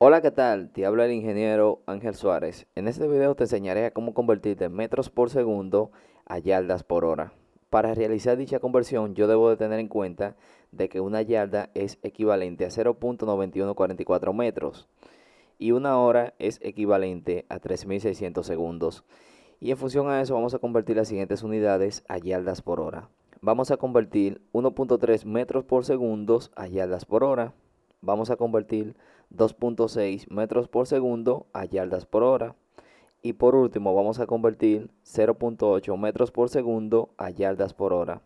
Hola, ¿qué tal? Te habla el ingeniero Ángel Suárez. En este video te enseñaré a cómo convertir de metros por segundo a yardas por hora. Para realizar dicha conversión yo debo de tener en cuenta de que una yarda es equivalente a 0.9144 metros y una hora es equivalente a 3600 segundos. Y en función a eso vamos a convertir las siguientes unidades a yardas por hora. Vamos a convertir 1.3 metros por segundo a yardas por hora. Vamos a convertir 2.6 metros por segundo a yardas por hora. Y por último vamos a convertir 0.8 metros por segundo a yardas por hora.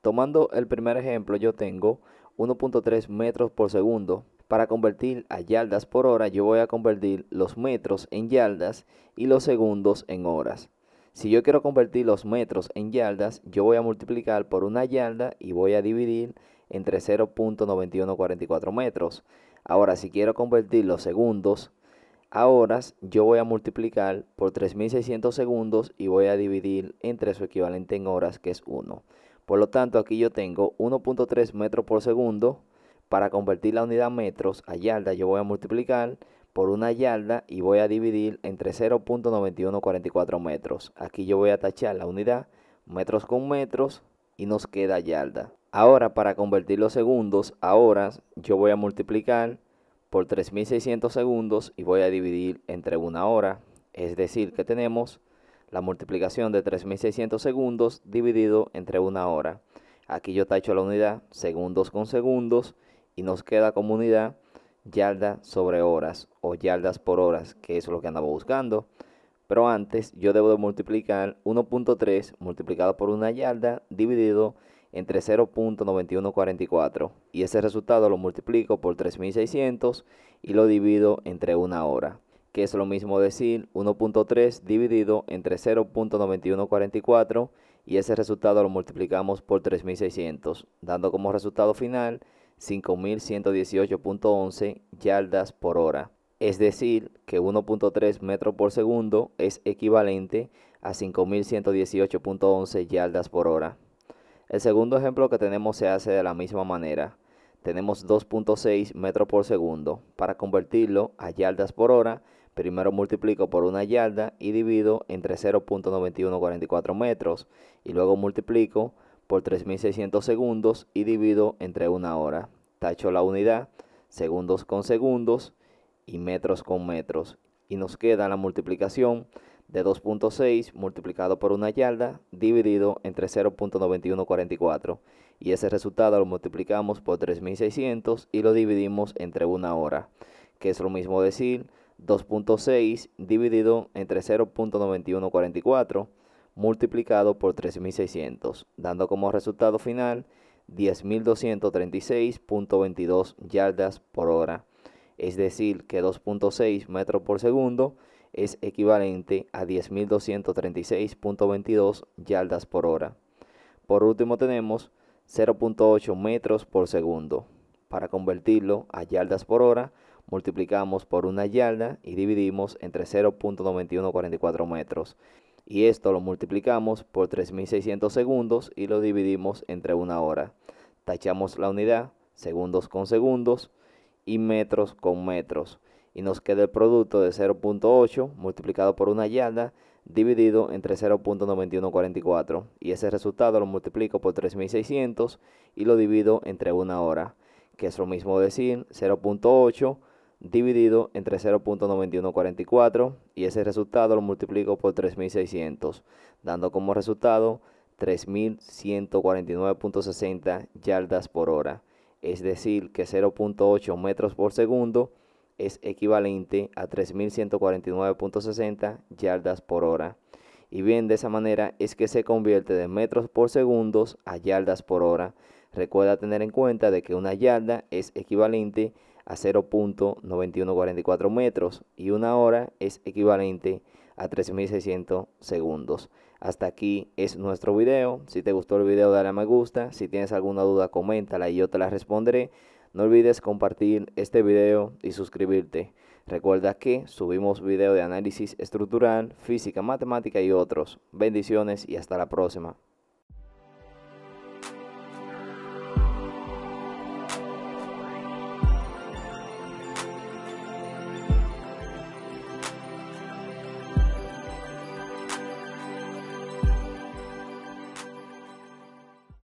Tomando el primer ejemplo yo tengo 1.3 metros por segundo. Para convertir a yardas por hora yo voy a convertir los metros en yardas y los segundos en horas. Si yo quiero convertir los metros en yardas, yo voy a multiplicar por una yarda y voy a dividir entre 0.9144 metros. Ahora, si quiero convertir los segundos a horas, yo voy a multiplicar por 3600 segundos y voy a dividir entre su equivalente en horas, que es 1. Por lo tanto, aquí yo tengo 1.3 metros por segundo. Para convertir la unidad metros a yarda, yo voy a multiplicar por una yarda y voy a dividir entre 0.9144 metros. Aquí yo voy a tachar la unidad metros con metros y nos queda yarda. Ahora, para convertir los segundos a horas, yo voy a multiplicar por 3600 segundos y voy a dividir entre una hora. Es decir, que tenemos la multiplicación de 3600 segundos dividido entre una hora. Aquí yo tacho la unidad segundos con segundos y nos queda como unidad yarda sobre horas o yardas por horas, que es lo que andaba buscando. Pero antes yo debo multiplicar 1.3 multiplicado por una yarda dividido entre 0.9144 y ese resultado lo multiplico por 3600 y lo divido entre una hora, que es lo mismo decir 1.3 dividido entre 0.9144 y ese resultado lo multiplicamos por 3600, dando como resultado final 5118.11 yardas por hora. Es decir, que 1.3 metros por segundo es equivalente a 5118.11 yardas por hora. El segundo ejemplo que tenemos se hace de la misma manera. Tenemos 2.6 metros por segundo. Para convertirlo a yardas por hora, primero multiplico por una yarda y divido entre 0.9144 metros y luego multiplico por 3600 segundos y divido entre una hora. Tacho la unidad, segundos con segundos y metros con metros. Y nos queda la multiplicación de 2.6 multiplicado por una yarda dividido entre 0.9144 y ese resultado lo multiplicamos por 3600 y lo dividimos entre una hora, que es lo mismo decir 2.6 dividido entre 0.9144 multiplicado por 3600, dando como resultado final 10.236.22 yardas por hora, es decir que 2.6 metros por segundo es equivalente a 10.236.22 yardas por hora. Por último tenemos 0.8 metros por segundo. Para convertirlo a yardas por hora, multiplicamos por una yarda y dividimos entre 0.9144 metros. Y esto lo multiplicamos por 3600 segundos y lo dividimos entre una hora. Tachamos la unidad, segundos con segundos y metros con metros y nos queda el producto de 0.8 multiplicado por una yarda dividido entre 0.9144 y ese resultado lo multiplico por 3600 y lo divido entre una hora, que es lo mismo decir 0.8 dividido entre 0.9144 y ese resultado lo multiplico por 3600, dando como resultado 3149.60 yardas por hora, es decir que 0.8 metros por segundo es equivalente a 3.149.60 yardas por hora. Y bien, de esa manera es que se convierte de metros por segundos a yardas por hora. Recuerda tener en cuenta de que una yarda es equivalente a 0.9144 metros y una hora es equivalente a 3600 segundos. Hasta aquí es nuestro video. Si te gustó el video dale a me gusta. Si tienes alguna duda coméntala y yo te la responderé. No olvides compartir este video y suscribirte. Recuerda que subimos video de análisis estructural, física, matemática y otros. Bendiciones y hasta la próxima.